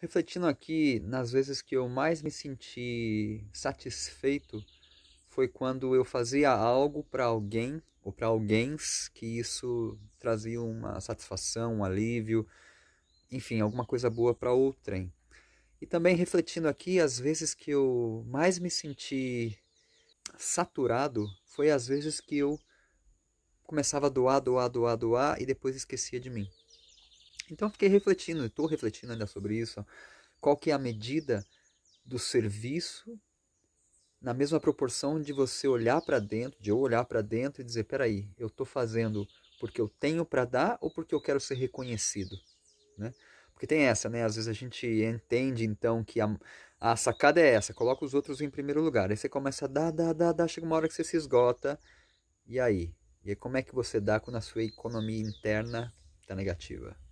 Refletindo aqui, nas vezes que eu mais me senti satisfeito foi quando eu fazia algo para alguém ou para alguém que isso trazia uma satisfação, um alívio, enfim, alguma coisa boa para outrem. E também refletindo aqui, as vezes que eu mais me senti saturado foi as vezes que eu começava a doar, doar, doar, doar e depois esquecia de mim. Então fiquei refletindo, estou refletindo ainda sobre isso. Qual que é a medida do serviço na mesma proporção de você olhar para dentro, de eu olhar para dentro e dizer, peraí, eu estou fazendo porque eu tenho para dar ou porque eu quero ser reconhecido, né? Porque tem essa, né? Às vezes a gente entende então que a, ah, a sacada é essa, coloca os outros em primeiro lugar. Aí você começa a dar, dar, dar, dar, chega uma hora que você se esgota. E aí? E aí como é que você dá quando a sua economia interna está negativa?